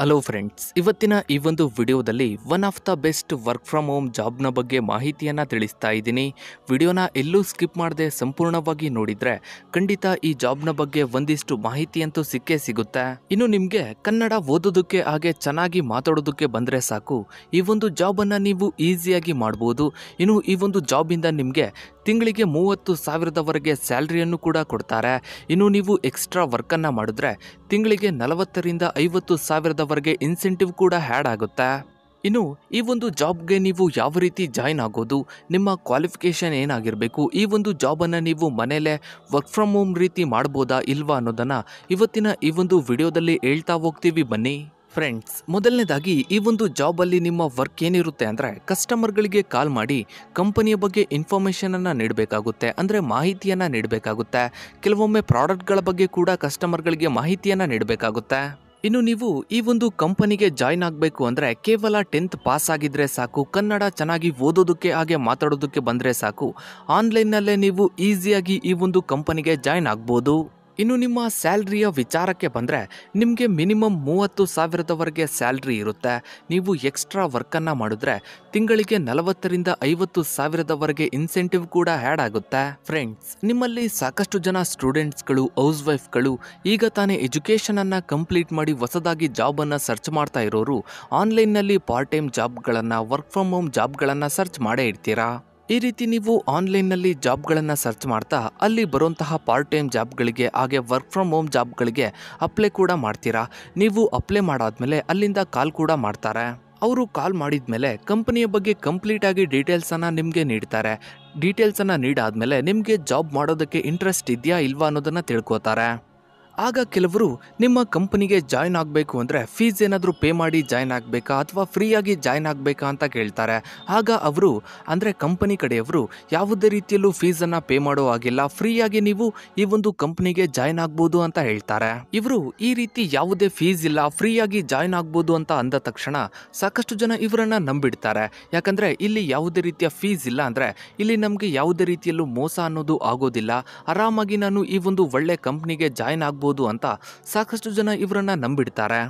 hello friends ಇವತ್ತಿನ ಈ ಒಂದು ವಿಡಿಯೋದಲ್ಲಿ one of the best work from home ಜಾಬ್ನ ಬಗ್ಗೆ ಮಾಹಿತಿಯನ್ನು ತಿಳಿಸ್ತಾ ಇದ್ದೀನಿ ವಿಡಿಯೋನ ಎಲ್ಲೂ ಸ್ಕಿಪ್ ಮಾಡದೆ ಸಂಪೂರ್ಣವಾಗಿ ನೋಡಿದರೆ ಖಂಡಿತ ಈ ಜಾಬ್ನ ಬಗ್ಗೆ ಒಂದಿಷ್ಟು ಮಾಹಿತಿಯಂತೂ ಸಿಕ್ಕೇ ಸಿಗುತ್ತೆ ಇನ್ನು ನಿಮಗೆ ಕನ್ನಡ ಓದೋದಕ್ಕೆ ಹಾಗೆ ಚೆನ್ನಾಗಿ ಮಾತಾಡೋದಕ್ಕೆ ಬಂದರೆ ಸಾಕು ಈ ಒಂದು ಜಾಬನ್ನು ನೀವು ಈಸಿಯಾಗಿ ಮಾಡ್ಬೋದು ಇನ್ನು ಈ ಒಂದು ಜಾಬಿಂದ ನಿಮಗೆ ತಿಂಗಳಿಗೆ ಮೂವತ್ತು ಸಾವಿರದವರೆಗೆ ಸ್ಯಾಲ್ರಿಯನ್ನು ಕೂಡ ಕೊಡ್ತಾರೆ ಇನ್ನು ನೀವು ಎಕ್ಸ್ಟ್ರಾ ವರ್ಕನ್ನು ಮಾಡಿದ್ರೆ ತಿಂಗಳಿಗೆ ನಲವತ್ತರಿಂದ ಐವತ್ತು ಸಾವಿರದವರೆಗೆ ಇನ್ಸೆಂಟಿವ್ ಕೂಡ ಹ್ಯಾಡ್ ಆಗುತ್ತೆ ಇನ್ನು ಈ ಒಂದು ಜಾಬ್ಗೆ ನೀವು ಯಾವ ರೀತಿ ಜಾಯ್ನ್ ಆಗೋದು ನಿಮ್ಮ ಕ್ವಾಲಿಫಿಕೇಷನ್ ಏನಾಗಿರಬೇಕು ಈ ಒಂದು ಜಾಬನ್ನು ನೀವು ಮನೇಲೆ ವರ್ಕ್ ಫ್ರಮ್ ಹೋಮ್ ರೀತಿ ಮಾಡ್ಬೋದಾ ಇಲ್ವಾ ಅನ್ನೋದನ್ನು ಇವತ್ತಿನ ಈ ಒಂದು ವಿಡಿಯೋದಲ್ಲಿ ಹೇಳ್ತಾ ಹೋಗ್ತೀವಿ ಬನ್ನಿ ಫ್ರೆಂಡ್ಸ್ ಮೊದಲನೇದಾಗಿ ಈ ಒಂದು ಜಾಬಲ್ಲಿ ನಿಮ್ಮ ವರ್ಕ್ ಏನಿರುತ್ತೆ ಅಂದರೆ ಕಸ್ಟಮರ್ಗಳಿಗೆ ಕಾಲ್ ಮಾಡಿ ಕಂಪನಿಯ ಬಗ್ಗೆ ಇನ್ಫಾರ್ಮೇಷನನ್ನು ನೀಡಬೇಕಾಗುತ್ತೆ ಅಂದರೆ ಮಾಹಿತಿಯನ್ನು ನೀಡಬೇಕಾಗುತ್ತೆ ಕೆಲವೊಮ್ಮೆ ಪ್ರಾಡಕ್ಟ್ಗಳ ಬಗ್ಗೆ ಕೂಡ ಕಸ್ಟಮರ್ಗಳಿಗೆ ಮಾಹಿತಿಯನ್ನು ನೀಡಬೇಕಾಗುತ್ತೆ ಇನ್ನು ನೀವು ಈ ಒಂದು ಕಂಪನಿಗೆ ಜಾಯ್ನ್ ಆಗಬೇಕು ಅಂದರೆ ಕೇವಲ ಟೆಂತ್ ಪಾಸ್ ಆಗಿದ್ರೆ ಸಾಕು ಕನ್ನಡ ಚೆನ್ನಾಗಿ ಓದೋದಕ್ಕೆ ಹಾಗೆ ಮಾತಾಡೋದಕ್ಕೆ ಬಂದರೆ ಸಾಕು ಆನ್ಲೈನ್ನಲ್ಲೇ ನೀವು ಈಸಿಯಾಗಿ ಈ ಒಂದು ಕಂಪನಿಗೆ ಜಾಯ್ನ್ ಆಗ್ಬೋದು ಇನ್ನು ನಿಮ್ಮ ಸ್ಯಾಲ್ರಿಯ ವಿಚಾರಕ್ಕೆ ಬಂದರೆ ನಿಮಗೆ ಮಿನಿಮಮ್ ಮೂವತ್ತು ಸಾವಿರದವರೆಗೆ ಸ್ಯಾಲ್ರಿ ಇರುತ್ತೆ ನೀವು ಎಕ್ಸ್ಟ್ರಾ ವರ್ಕನ್ನು ಮಾಡಿದ್ರೆ ತಿಂಗಳಿಗೆ ನಲವತ್ತರಿಂದ ಐವತ್ತು ಸಾವಿರದವರೆಗೆ ಇನ್ಸೆಂಟಿವ್ ಕೂಡ ಆ್ಯಡ್ ಆಗುತ್ತೆ ಫ್ರೆಂಡ್ಸ್ ನಿಮ್ಮಲ್ಲಿ ಸಾಕಷ್ಟು ಜನ ಸ್ಟೂಡೆಂಟ್ಸ್ಗಳು ಹೌಸ್ ವೈಫ್ಗಳು ಈಗ ತಾನೇ ಎಜುಕೇಷನನ್ನು ಕಂಪ್ಲೀಟ್ ಮಾಡಿ ಹೊಸದಾಗಿ ಜಾಬನ್ನು ಸರ್ಚ್ ಮಾಡ್ತಾ ಇರೋರು ಆನ್ಲೈನ್ನಲ್ಲಿ ಪಾರ್ಟ್ ಟೈಮ್ ಜಾಬ್ಗಳನ್ನು ವರ್ಕ್ ಫ್ರಮ್ ಹೋಮ್ ಜಾಬ್ಗಳನ್ನು ಸರ್ಚ್ ಮಾಡೇ ಇರ್ತೀರಾ ಈ ರೀತಿ ನೀವು ಆನ್ಲೈನ್ನಲ್ಲಿ ಜಾಬ್ಗಳನ್ನು ಸರ್ಚ್ ಮಾಡ್ತಾ ಅಲ್ಲಿ ಬರುವಂತಹ ಪಾರ್ಟ್ ಟೈಮ್ ಜಾಬ್ಗಳಿಗೆ ಹಾಗೆ ವರ್ಕ್ ಫ್ರಮ್ ಹೋಮ್ ಜಾಬ್ಗಳಿಗೆ ಅಪ್ಲೈ ಕೂಡ ಮಾಡ್ತೀರಾ ನೀವು ಅಪ್ಲೈ ಮಾಡಾದಮೇಲೆ ಅಲ್ಲಿಂದ ಕಾಲ್ ಕೂಡ ಮಾಡ್ತಾರೆ ಅವರು ಕಾಲ್ ಮಾಡಿದ ಮೇಲೆ ಕಂಪನಿಯ ಬಗ್ಗೆ ಕಂಪ್ಲೀಟಾಗಿ ಡೀಟೇಲ್ಸನ್ನು ನಿಮಗೆ ನೀಡ್ತಾರೆ ಡೀಟೇಲ್ಸನ್ನು ನೀಡಾದ್ಮೇಲೆ ನಿಮಗೆ ಜಾಬ್ ಮಾಡೋದಕ್ಕೆ ಇಂಟ್ರೆಸ್ಟ್ ಇದೆಯಾ ಇಲ್ವಾ ಅನ್ನೋದನ್ನು ತಿಳ್ಕೋತಾರೆ ಆಗ ಕೆಲವರು ನಿಮ್ಮ ಕಂಪನಿಗೆ ಜಾಯ್ನ್ ಆಗಬೇಕು ಅಂದರೆ ಫೀಸ್ ಏನಾದರೂ ಪೇ ಮಾಡಿ ಜಾಯ್ನ್ ಆಗಬೇಕಾ ಅಥವಾ ಫ್ರೀಯಾಗಿ ಜಾಯ್ನ್ ಆಗಬೇಕಾ ಅಂತ ಕೇಳ್ತಾರೆ ಆಗ ಅವರು ಅಂದರೆ ಕಂಪನಿ ಕಡೆಯವರು ಯಾವುದೇ ರೀತಿಯಲ್ಲೂ ಫೀಸನ್ನು ಪೇ ಮಾಡೋ ಹಾಗಿಲ್ಲ ಫ್ರೀಯಾಗಿ ನೀವು ಈ ಒಂದು ಕಂಪನಿಗೆ ಜಾಯ್ನ್ ಆಗ್ಬೋದು ಅಂತ ಹೇಳ್ತಾರೆ ಇವರು ಈ ರೀತಿ ಯಾವುದೇ ಫೀಸ್ ಇಲ್ಲ ಫ್ರೀಯಾಗಿ ಜಾಯ್ನ್ ಆಗ್ಬೋದು ಅಂತ ಅಂದ ತಕ್ಷಣ ಸಾಕಷ್ಟು ಜನ ಇವರನ್ನು ನಂಬಿಡ್ತಾರೆ ಯಾಕಂದರೆ ಇಲ್ಲಿ ಯಾವುದೇ ರೀತಿಯ ಫೀಸ್ ಇಲ್ಲ ಅಂದರೆ ಇಲ್ಲಿ ನಮಗೆ ಯಾವುದೇ ರೀತಿಯಲ್ಲೂ ಮೋಸ ಅನ್ನೋದು ಆಗೋದಿಲ್ಲ ಆರಾಮಾಗಿ ನಾನು ಈ ಒಂದು ಒಳ್ಳೆ ಕಂಪ್ನಿಗೆ ಜಾಯ್ನ್ ಆಗ್ಬೋದು ಮಾಡಬಹುದು ಅಂತ ಸಾಕಷ್ಟು ಜನ ಇವರನ್ನ ನಂಬಿಡ್ತಾರೆ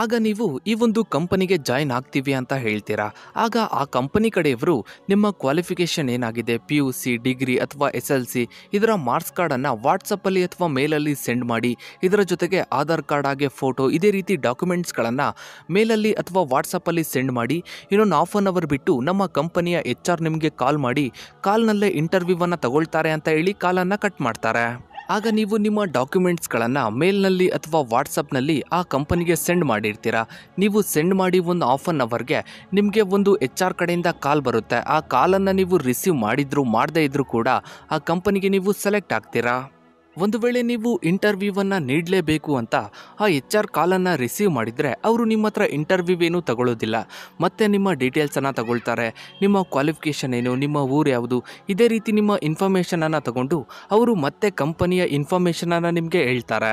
ಆಗ ನೀವು ಈ ಒಂದು ಕಂಪನಿಗೆ ಜಾಯಿನ್ ಆಗ್ತೀವಿ ಅಂತ ಹೇಳ್ತೀರಾ ಆಗ ಆ ಕಂಪನಿ ಕಡೆಯವರು ನಿಮ್ಮ ಕ್ವಾಲಿಫಿಕೇಷನ್ ಏನಾಗಿದೆ ಪಿ ಯು ಸಿ ಡಿಗ್ರಿ ಅಥವಾ ಎಸ್ ಎಲ್ ಸಿ ಇದರ ಮಾರ್ಕ್ಸ್ ಕಾರ್ಡನ್ನು ವಾಟ್ಸಪ್ಪಲ್ಲಿ ಅಥವಾ ಮೇಲಲ್ಲಿ ಸೆಂಡ್ ಮಾಡಿ ಇದರ ಜೊತೆಗೆ ಆಧಾರ್ ಕಾರ್ಡ್ ಹಾಗೆ ಫೋಟೋ ಇದೇ ರೀತಿ ಡಾಕ್ಯುಮೆಂಟ್ಸ್ಗಳನ್ನು ಮೇಲಲ್ಲಿ ಅಥವಾ ವಾಟ್ಸಪ್ಪಲ್ಲಿ ಸೆಂಡ್ ಮಾಡಿ ಇನ್ನೊಂದು ಹಾಫ್ ಆನ್ ಅವರ್ ಬಿಟ್ಟು ನಮ್ಮ ಕಂಪನಿಯ ಎಚ್ ಆರ್ ನಿಮಗೆ ಕಾಲ್ ಮಾಡಿ ಕಾಲ್ನಲ್ಲೇ ಇಂಟರ್ವ್ಯೂವನ್ನು ತಗೊಳ್ತಾರೆ ಅಂತ ಹೇಳಿ ಕಾಲನ್ನು ಕಟ್ ಮಾಡ್ತಾರೆ ಆಗ ನೀವು ನಿಮ್ಮ ಡಾಕ್ಯುಮೆಂಟ್ಸ್ಗಳನ್ನು ಮೇಲ್ನಲ್ಲಿ ಅಥವಾ ವಾಟ್ಸಪ್ನಲ್ಲಿ ಆ ಕಂಪನಿಗೆ ಸೆಂಡ್ ಮಾಡಿರ್ತೀರಾ ನೀವು ಸೆಂಡ್ ಮಾಡಿ ಒಂದು ಆಫ್ ಆನ್ ಅವರ್ಗೆ ನಿಮಗೆ ಒಂದು ಎಚ್ ಆರ್ ಕಡೆಯಿಂದ ಕಾಲ್ ಬರುತ್ತೆ ಆ ಕಾಲನ್ನು ನೀವು ರಿಸೀವ್ ಮಾಡಿದ್ರು ಮಾಡದೇ ಇದ್ದರೂ ಕೂಡ ಆ ಕಂಪನಿಗೆ ನೀವು ಸೆಲೆಕ್ಟ್ ಆಗ್ತೀರಾ ಒಂದು ವೇಳೆ ನೀವು ಇಂಟರ್ವ್ಯೂವನ್ನು ನೀಡಲೇಬೇಕು ಅಂತ ಆ ಎಚ್ ಆರ್ ಕಾಲನ್ನು ರಿಸೀವ್ ಮಾಡಿದರೆ ಅವರು ನಿಮ್ಮ ಹತ್ರ ಇಂಟರ್ವ್ಯೂ ಏನೂ ತಗೊಳ್ಳೋದಿಲ್ಲ ಮತ್ತೆ ನಿಮ್ಮ ಡೀಟೇಲ್ಸನ್ನು ತಗೊಳ್ತಾರೆ ನಿಮ್ಮ ಕ್ವಾಲಿಫಿಕೇಷನ್ ಏನು ನಿಮ್ಮ ಊರು ಯಾವುದು ಇದೇ ರೀತಿ ನಿಮ್ಮ ಇನ್ಫಾರ್ಮೇಷನನ್ನು ತಗೊಂಡು ಅವರು ಮತ್ತೆ ಕಂಪನಿಯ ಇನ್ಫಾರ್ಮೇಷನನ್ನು ನಿಮಗೆ ಹೇಳ್ತಾರೆ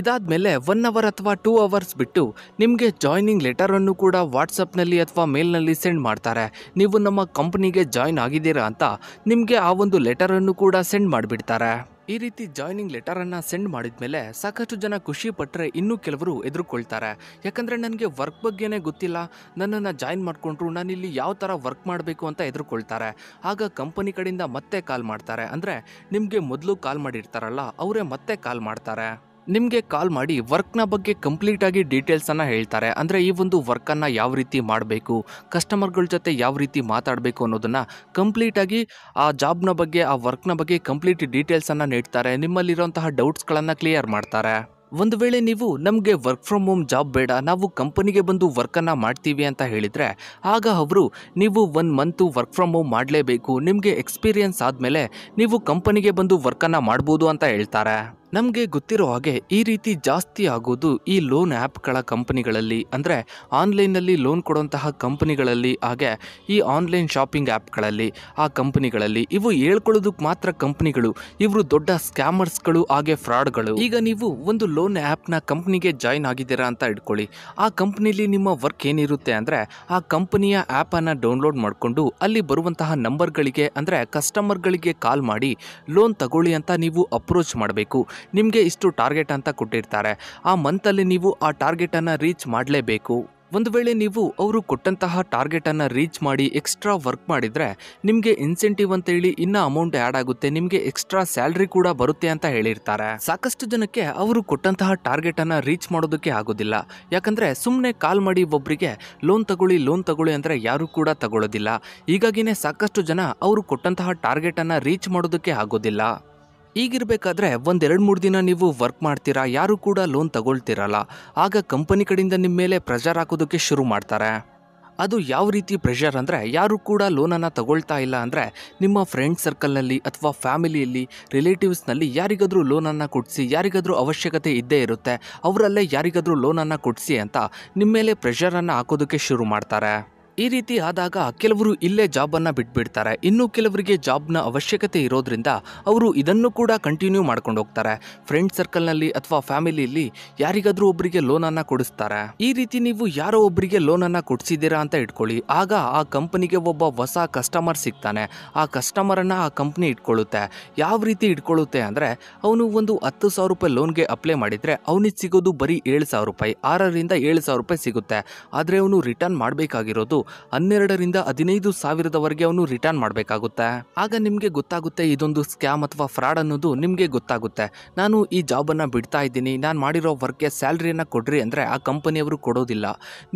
ಇದಾದ ಮೇಲೆ ಒನ್ ಅವರ್ ಅಥವಾ ಟೂ ಅವರ್ಸ್ ಬಿಟ್ಟು ನಿಮಗೆ ಜಾಯ್ನಿಂಗ್ ಲೆಟರನ್ನು ಕೂಡ ವಾಟ್ಸಪ್ನಲ್ಲಿ ಅಥವಾ ಮೇಲ್ನಲ್ಲಿ ಸೆಂಡ್ ಮಾಡ್ತಾರೆ ನೀವು ನಮ್ಮ ಕಂಪ್ನಿಗೆ ಜಾಯ್ನ್ ಆಗಿದ್ದೀರಾ ಅಂತ ನಿಮಗೆ ಆ ಒಂದು ಲೆಟರನ್ನು ಕೂಡ ಸೆಂಡ್ ಮಾಡಿಬಿಡ್ತಾರೆ ಈ ರೀತಿ ಜಾಯ್ನಿಂಗ್ ಲೆಟರ್ ಅನ್ನ ಸೆಂಡ್ ಮಾಡಿದ ಮೇಲೆ ಸಾಕಷ್ಟು ಜನ ಖುಷಿ ಪಟ್ಟರೆ ಇನ್ನೂ ಕೆಲವರು ಎದುರುಕೊಳ್ತಾರೆ ಯಾಕಂದ್ರೆ ನನಗೆ ವರ್ಕ್ ಬಗ್ಗೆನೇ ಗೊತ್ತಿಲ್ಲ ನನ್ನನ್ನು ಜಾಯಿನ್ ಮಾಡಿಕೊಂಡ್ರು ನಾನು ಇಲ್ಲಿ ಯಾವ ಥರ ವರ್ಕ್ ಮಾಡಬೇಕು ಅಂತ ಎದುರುಕೊಳ್ತಾರೆ ಆಗ ಕಂಪನಿ ಕಡೆಯಿಂದ ಮತ್ತೆ ಕಾಲ್ ಮಾಡ್ತಾರೆ ಅಂದರೆ ನಿಮಗೆ ಮೊದಲು ಕಾಲ್ ಮಾಡಿರ್ತಾರಲ್ಲ ಅವರೇ ಮತ್ತೆ ಕಾಲ್ ಮಾಡ್ತಾರೆ ನಿಮಗೆ ಕಾಲ್ ಮಾಡಿ ವರ್ಕ್ನ ಬಗ್ಗೆ ಕಂಪ್ಲೀಟಾಗಿ ಡೀಟೇಲ್ಸನ್ನು ಹೇಳ್ತಾರೆ ಅಂದರೆ ಈ ಒಂದು ವರ್ಕನ್ನು ಯಾವ ರೀತಿ ಮಾಡಬೇಕು ಕಸ್ಟಮರ್ಗಳ ಜೊತೆ ಯಾವ ರೀತಿ ಮಾತಾಡಬೇಕು ಅನ್ನೋದನ್ನು ಕಂಪ್ಲೀಟಾಗಿ ಆ ಜಾಬ್ನ ಬಗ್ಗೆ ಆ ವರ್ಕ್ನ ಬಗ್ಗೆ ಕಂಪ್ಲೀಟ್ ಡೀಟೇಲ್ಸನ್ನು ನೀಡ್ತಾರೆ ನಿಮ್ಮಲ್ಲಿರುವಂತಹ ಡೌಟ್ಸ್ಗಳನ್ನು ಕ್ಲಿಯರ್ ಮಾಡ್ತಾರೆ ಒಂದು ವೇಳೆ ನೀವು ನಮಗೆ ವರ್ಕ್ ಫ್ರಮ್ ಹೋಮ್ ಜಾಬ್ ಬೇಡ ನಾವು ಕಂಪನಿಗೆ ಬಂದು ವರ್ಕನ್ನು ಮಾಡ್ತೀವಿ ಅಂತ ಹೇಳಿದರೆ ಆಗ ಅವರು ನೀವು one month work from home ಮಾಡಲೇಬೇಕು ನಿಮಗೆ ಎಕ್ಸ್ಪೀರಿಯನ್ಸ್ ಆದಮೇಲೆ ನೀವು ಕಂಪನಿಗೆ ಬಂದು ವರ್ಕನ್ನು ಮಾಡ್ಬೋದು ಅಂತ ಹೇಳ್ತಾರೆ ನಮಗೆ ಗೊತ್ತಿರೋ ಹಾಗೆ ಈ ರೀತಿ ಜಾಸ್ತಿ ಆಗೋದು ಈ ಲೋನ್ ಆ್ಯಪ್ಗಳ ಕಂಪನಿಗಳಲ್ಲಿ ಅಂದರೆ ಆನ್ಲೈನಲ್ಲಿ ಲೋನ್ ಕೊಡುವಂತಹ ಕಂಪನಿಗಳಲ್ಲಿ ಹಾಗೆ ಈ ಆನ್ಲೈನ್ ಶಾಪಿಂಗ್ ಆ್ಯಪ್ಗಳಲ್ಲಿ ಆ ಕಂಪನಿಗಳಲ್ಲಿ ಇವು ಹೇಳ್ಕೊಳ್ಳೋದಕ್ಕೆ ಮಾತ್ರ ಕಂಪನಿಗಳು ಇವರು ದೊಡ್ಡ ಸ್ಕ್ಯಾಮರ್ಸ್ಗಳು ಹಾಗೆ ಫ್ರಾಡ್ಗಳು ಈಗ ನೀವು ಒಂದು ಲೋನ್ ಆ್ಯಪ್ನ ಕಂಪ್ನಿಗೆ ಜಾಯಿನ್ ಆಗಿದ್ದೀರಾ ಅಂತ ಇಟ್ಕೊಳ್ಳಿ ಆ ಕಂಪ್ನಿಲಿ ನಿಮ್ಮ ವರ್ಕ್ ಏನಿರುತ್ತೆ ಅಂದರೆ ಆ ಕಂಪನಿಯ ಆ್ಯಪನ್ನು ಡೌನ್ಲೋಡ್ ಮಾಡಿಕೊಂಡು ಅಲ್ಲಿ ಬರುವಂತಹ ನಂಬರ್ಗಳಿಗೆ ಅಂದರೆ ಕಸ್ಟಮರ್ಗಳಿಗೆ ಕಾಲ್ ಮಾಡಿ ಲೋನ್ ತಗೊಳ್ಳಿ ಅಂತ ನೀವು ಅಪ್ರೋಚ್ ಮಾಡಬೇಕು ನಿಮಗೆ ಇಷ್ಟು ಟಾರ್ಗೆಟ್ ಅಂತ ಕೊಟ್ಟಿರ್ತಾರೆ ಆ ಮಂತಲ್ಲಿ ನೀವು ಆ ಟಾರ್ಗೆಟನ್ನು ರೀಚ್ ಮಾಡಲೇಬೇಕು ಒಂದು ವೇಳೆ ನೀವು ಅವರು ಕೊಟ್ಟಂತಹ ಟಾರ್ಗೆಟನ್ನು ರೀಚ್ ಮಾಡಿ ಎಕ್ಸ್ಟ್ರಾ ವರ್ಕ್ ಮಾಡಿದರೆ ನಿಮಗೆ ಇನ್ಸೆಂಟಿವ್ ಅಂತ ಹೇಳಿ ಇನ್ನೂ ಅಮೌಂಟ್ ಆ್ಯಡ್ ಆಗುತ್ತೆ ನಿಮಗೆ ಎಕ್ಸ್ಟ್ರಾ ಸ್ಯಾಲ್ರಿ ಕೂಡ ಬರುತ್ತೆ ಅಂತ ಹೇಳಿರ್ತಾರೆ ಸಾಕಷ್ಟು ಜನಕ್ಕೆ ಅವರು ಕೊಟ್ಟಂತಹ ಟಾರ್ಗೆಟನ್ನು ರೀಚ್ ಮಾಡೋದಕ್ಕೆ ಆಗೋದಿಲ್ಲ ಯಾಕಂದರೆ ಸುಮ್ಮನೆ ಕಾಲ್ ಮಾಡಿ ಒಬ್ಬರಿಗೆ ಲೋನ್ ತಗೊಳ್ಳಿ ಲೋನ್ ತಗೊಳ್ಳಿ ಅಂದರೆ ಯಾರೂ ಕೂಡ ತಗೊಳ್ಳೋದಿಲ್ಲ ಹೀಗಾಗಿನೇ ಸಾಕಷ್ಟು ಜನ ಅವರು ಕೊಟ್ಟಂತಹ ಟಾರ್ಗೆಟನ್ನು ರೀಚ್ ಮಾಡೋದಕ್ಕೆ ಆಗೋದಿಲ್ಲ ಈಗಿರಬೇಕಾದ್ರೆ ಒಂದೆರಡು ಮೂರು ದಿನ ನೀವು ವರ್ಕ್ ಮಾಡ್ತೀರಾ ಯಾರೂ ಕೂಡ ಲೋನ್ ತಗೊಳ್ತಿರಲ್ಲ ಆಗ ಕಂಪನಿ ಕಡೆಯಿಂದ ನಿಮ್ಮ ಮೇಲೆ ಪ್ರೆಷರ್ ಹಾಕೋದಕ್ಕೆ ಶುರು ಮಾಡ್ತಾರೆ ಅದು ಯಾವ ರೀತಿ ಪ್ರೆಷರ್ ಅಂದರೆ ಯಾರೂ ಕೂಡ ಲೋನನ್ನು ತಗೊಳ್ತಾ ಇಲ್ಲ ಅಂದರೆ ನಿಮ್ಮ ಫ್ರೆಂಡ್ ಸರ್ಕಲ್ನಲ್ಲಿ ಅಥವಾ ಫ್ಯಾಮಿಲಿಯಲ್ಲಿ ರಿಲೇಟಿವ್ಸ್ನಲ್ಲಿ ಯಾರಿಗಾದರೂ ಲೋನನ್ನು ಕೊಡಿಸಿ ಯಾರಿಗಾದರೂ ಅವಶ್ಯಕತೆ ಇದ್ದೇ ಇರುತ್ತೆ ಅವರಲ್ಲೇ ಯಾರಿಗಾದರೂ ಲೋನನ್ನು ಕೊಡಿಸಿ ಅಂತ ನಿಮ್ಮ ಮೇಲೆ ಪ್ರೆಷರನ್ನು ಹಾಕೋದಕ್ಕೆ ಶುರು ಮಾಡ್ತಾರೆ ಈ ರೀತಿ ಆದಾಗ ಕೆಲವರು ಇಲ್ಲೇ ಜಾಬನ್ನು ಬಿಟ್ಬಿಡ್ತಾರೆ ಇನ್ನು ಕೆಲವರಿಗೆ ಜಾಬ್ನ ಅವಶ್ಯಕತೆ ಇರೋದ್ರಿಂದ ಅವರು ಇದನ್ನು ಕೂಡ ಕಂಟಿನ್ಯೂ ಮಾಡ್ಕೊಂಡು ಹೋಗ್ತಾರೆ ಫ್ರೆಂಡ್ ಸರ್ಕಲ್ನಲ್ಲಿ ಅಥವಾ ಫ್ಯಾಮಿಲಿಯಲ್ಲಿ ಯಾರಿಗಾದರೂ ಒಬ್ಬರಿಗೆ ಲೋನನ್ನು ಕೊಡಿಸ್ತಾರೆ ಈ ರೀತಿ ನೀವು ಯಾರೋ ಒಬ್ಬರಿಗೆ ಲೋನನ್ನು ಕೊಡಿಸಿದ್ದೀರಾ ಅಂತ ಇಟ್ಕೊಳ್ಳಿ ಆಗ ಆ ಕಂಪನಿಗೆ ಒಬ್ಬ ಹೊಸ ಕಸ್ಟಮರ್ ಸಿಗ್ತಾನೆ ಆ ಕಸ್ಟಮರನ್ನು ಆ ಕಂಪ್ನಿ ಇಟ್ಕೊಳ್ಳುತ್ತೆ ಯಾವ ರೀತಿ ಇಟ್ಕೊಳ್ಳುತ್ತೆ ಅಂದರೆ ಅವನು ಒಂದು ಹತ್ತು ಸಾವಿರ ರೂಪಾಯಿ ಲೋನ್ಗೆ ಅಪ್ಲೈ ಮಾಡಿದರೆ ಅವನಿಗೆ ಸಿಗೋದು ಬರೀ ಏಳು ಸಾವಿರ ರೂಪಾಯಿ ಆರರಿಂದ ಏಳು ಸಾವಿರ ರೂಪಾಯಿ ಸಿಗುತ್ತೆ ಆದರೆ ಅವನು ರಿಟರ್ನ್ ಮಾಡಬೇಕಾಗಿರೋದು ಹನ್ನೆರಡರಿಂದ ಹದಿನೈದು ಸಾವಿರದವರೆಗೆ ಅವನು ರಿಟರ್ನ್ ಮಾಡಬೇಕಾಗುತ್ತೆ ಆಗ ನಿಮಗೆ ಗೊತ್ತಾಗುತ್ತೆ ಇದೊಂದು ಸ್ಕ್ಯಾಮ್ ಅಥವಾ ಫ್ರಾಡ್ ಅನ್ನೋದು ನಿಮಗೆ ಗೊತ್ತಾಗುತ್ತೆ ನಾನು ಈ ಜಾಬನ್ನು ಬಿಡ್ತಾ ಇದ್ದೀನಿ ನಾನು ಮಾಡಿರೋ ವರ್ಕ್ಗೆ ಸ್ಯಾಲ್ರಿಯನ್ನು ಕೊಡ್ರಿ ಅಂದರೆ ಆ ಕಂಪನಿಯವರು ಕೊಡೋದಿಲ್ಲ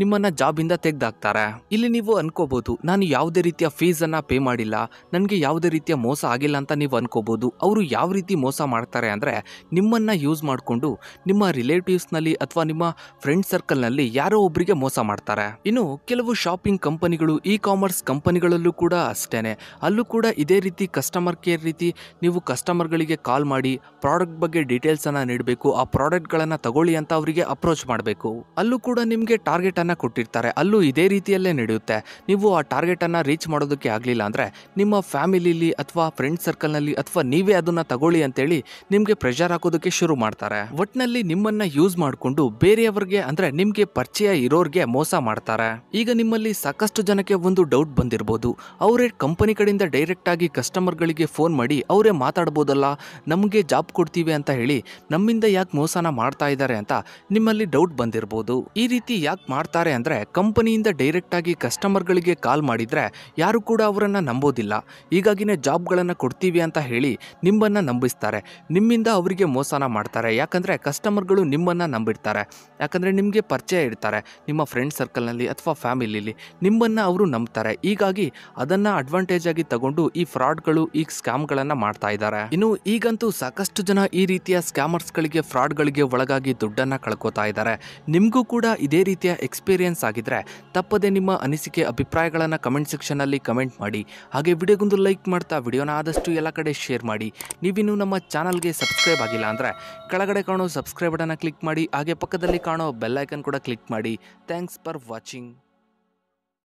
ನಿಮ್ಮನ್ನು ಜಾಬಿಂದ ತೆಗೆದಾಕ್ತಾರೆ ಇಲ್ಲಿ ನೀವು ಅನ್ಕೋಬಹುದು ನಾನು ಯಾವುದೇ ರೀತಿಯ ಫೀಸನ್ನು ಪೇ ಮಾಡಿಲ್ಲ ನನಗೆ ಯಾವುದೇ ರೀತಿಯ ಮೋಸ ಆಗಿಲ್ಲ ಅಂತ ನೀವು ಅನ್ಕೋಬಹುದು ಅವರು ಯಾವ ರೀತಿ ಮೋಸ ಮಾಡ್ತಾರೆ ಅಂದರೆ ನಿಮ್ಮನ್ನು ಯೂಸ್ ಮಾಡಿಕೊಂಡು ನಿಮ್ಮ ರಿಲೇಟಿವ್ಸ್ನಲ್ಲಿ ಅಥವಾ ನಿಮ್ಮ ಫ್ರೆಂಡ್ ಸರ್ಕಲ್ನಲ್ಲಿ ಯಾರೋ ಒಬ್ಬರಿಗೆ ಮೋಸ ಮಾಡ್ತಾರೆ ಇನ್ನು ಕೆಲವು ಶಾಪಿಂಗ್ ಕಂಪನಿಗಳು ಇ ಕಾಮರ್ಸ್ ಕಂಪನಿಗಳಲ್ಲೂ ಕೂಡ ಅಷ್ಟೇ ಅಲ್ಲೂ ಕೂಡ ಇದೇ ರೀತಿ ಕಸ್ಟಮರ್ ಕೇರ್ ರೀತಿ ನೀವು ಕಸ್ಟಮರ್ಗಳಿಗೆ ಕಾಲ್ ಮಾಡಿ ಪ್ರಾಡಕ್ಟ್ ಬಗ್ಗೆ ಡೀಟೇಲ್ಸನ್ನು ನೀಡಬೇಕು ಆ ಪ್ರಾಡಕ್ಟ್ಗಳನ್ನು ತಗೊಳ್ಳಿ ಅಂತ ಅವರಿಗೆ ಅಪ್ರೋಚ್ ಮಾಡಬೇಕು ಅಲ್ಲೂ ಕೂಡ ನಿಮಗೆ ಟಾರ್ಗೆಟನ್ನು ಕೊಟ್ಟಿರ್ತಾರೆ ಅಲ್ಲೂ ಇದೇ ರೀತಿಯಲ್ಲೇ ನಡೆಯುತ್ತೆ ನೀವು ಆ ಟಾರ್ಗೆಟನ್ನು ರೀಚ್ ಮಾಡೋದಕ್ಕೆ ಆಗಲಿಲ್ಲ ಅಂದರೆ ನಿಮ್ಮ ಫ್ಯಾಮಿಲಿಲಿ ಅಥವಾ ಫ್ರೆಂಡ್ ಸರ್ಕಲ್ನಲ್ಲಿ ಅಥವಾ ನೀವೇ ಅದನ್ನು ತಗೊಳ್ಳಿ ಅಂತೇಳಿ ನಿಮಗೆ ಪ್ರೆಷರ್ ಹಾಕೋದಕ್ಕೆ ಶುರು ಮಾಡ್ತಾರೆ ಒಟ್ನಲ್ಲಿ ನಿಮ್ಮನ್ನು ಯೂಸ್ ಮಾಡಿಕೊಂಡು ಬೇರೆಯವರಿಗೆ ಅಂದರೆ ನಿಮಗೆ ಪರಿಚಯ ಇರೋರಿಗೆ ಮೋಸ ಮಾಡ್ತಾರೆ ಈಗ ನಿಮ್ಮಲ್ಲಿ ಸಾಕಷ್ಟು ಜನಕ್ಕೆ ಒಂದು ಡೌಟ್ ಬಂದಿರ್ಬೋದು ಅವರೇ ಕಂಪನಿ ಕಡೆಯಿಂದ ಡೈರೆಕ್ಟಾಗಿ ಕಸ್ಟಮರ್ಗಳಿಗೆ ಫೋನ್ ಮಾಡಿ ಅವರೇ ಮಾತಾಡ್ಬೋದಲ್ಲ ನಮಗೆ ಜಾಬ್ ಕೊಡ್ತೀವಿ ಅಂತ ಹೇಳಿ ನಮ್ಮಿಂದ ಯಾಕೆ ಮೋಸನ ಮಾಡ್ತಾ ಇದ್ದಾರೆ ಅಂತ ನಿಮ್ಮಲ್ಲಿ ಡೌಟ್ ಬಂದಿರ್ಬೋದು ಈ ರೀತಿ ಯಾಕೆ ಮಾಡ್ತಾರೆ ಅಂದರೆ ಕಂಪನಿಯಿಂದ ಡೈರೆಕ್ಟಾಗಿ ಕಸ್ಟಮರ್ಗಳಿಗೆ ಕಾಲ್ ಮಾಡಿದರೆ ಯಾರು ಕೂಡ ಅವರನ್ನು ನಂಬೋದಿಲ್ಲ ಈಗಾಗಿನೇ ಜಾಬ್ಗಳನ್ನು ಕೊಡ್ತೀವಿ ಅಂತ ಹೇಳಿ ನಿಮ್ಮನ್ನು ನಂಬಿಸ್ತಾರೆ ನಿಮ್ಮಿಂದ ಅವರಿಗೆ ಮೋಸನ ಮಾಡ್ತಾರೆ ಯಾಕಂದರೆ ಕಸ್ಟಮರ್ಗಳು ನಿಮ್ಮನ್ನು ನಂಬಿಡ್ತಾರೆ ಯಾಕಂದರೆ ನಿಮಗೆ ಪರಿಚಯ ಇರ್ತಾರೆ ನಿಮ್ಮ ಫ್ರೆಂಡ್ ಸರ್ಕಲ್ನಲ್ಲಿ ಅಥವಾ ಫ್ಯಾಮಿಲಿಲಿ ನಿಮ್ಮನ್ನು ಅವರು ನಂಬ್ತಾರೆ ಹೀಗಾಗಿ ಅದನ್ನು ಅಡ್ವಾಂಟೇಜ್ ಆಗಿ ತಗೊಂಡು ಈ ಫ್ರಾಡ್ಗಳು ಈ ಸ್ಕ್ಯಾಮ್ಗಳನ್ನು ಮಾಡ್ತಾ ಇದ್ದಾರೆ ಇನ್ನು ಈಗಂತೂ ಸಾಕಷ್ಟು ಜನ ಈ ರೀತಿಯ ಸ್ಕ್ಯಾಮರ್ಸ್ಗಳಿಗೆ ಫ್ರಾಡ್ಗಳಿಗೆ ಒಳಗಾಗಿ ದುಡ್ಡನ್ನು ಕಳ್ಕೊತಾ ಇದ್ದಾರೆ ನಿಮಗೂ ಕೂಡ ಇದೇ ರೀತಿಯ ಎಕ್ಸ್ಪೀರಿಯನ್ಸ್ ಆಗಿದ್ರೆ ತಪ್ಪದೆ ನಿಮ್ಮ ಅನಿಸಿಕೆ ಅಭಿಪ್ರಾಯಗಳನ್ನು ಕಮೆಂಟ್ ಸೆಕ್ಷನಲ್ಲಿ ಕಮೆಂಟ್ ಮಾಡಿ ಹಾಗೆ ವಿಡಿಯೋಗೊಂದು ಲೈಕ್ ಮಾಡ್ತಾ ವಿಡಿಯೋನ ಆದಷ್ಟು ಎಲ್ಲ ಕಡೆ ಶೇರ್ ಮಾಡಿ ನೀವಿನ್ನು ನಮ್ಮ ಚಾನಲ್ಗೆ ಸಬ್ಸ್ಕ್ರೈಬ್ ಆಗಿಲ್ಲ ಅಂದರೆ ಕೆಳಗಡೆ ಕಾಣೋ ಸಬ್ಸ್ಕ್ರೈಬ್ ಬಟನ್ನ ಕ್ಲಿಕ್ ಮಾಡಿ ಹಾಗೆ ಪಕ್ಕದಲ್ಲಿ ಕಾಣೋ ಬೆಲ್ಲೈಕನ್ ಕೂಡ ಕ್ಲಿಕ್ ಮಾಡಿ ಥ್ಯಾಂಕ್ಸ್ ಫಾರ್ ವಾಚಿಂಗ್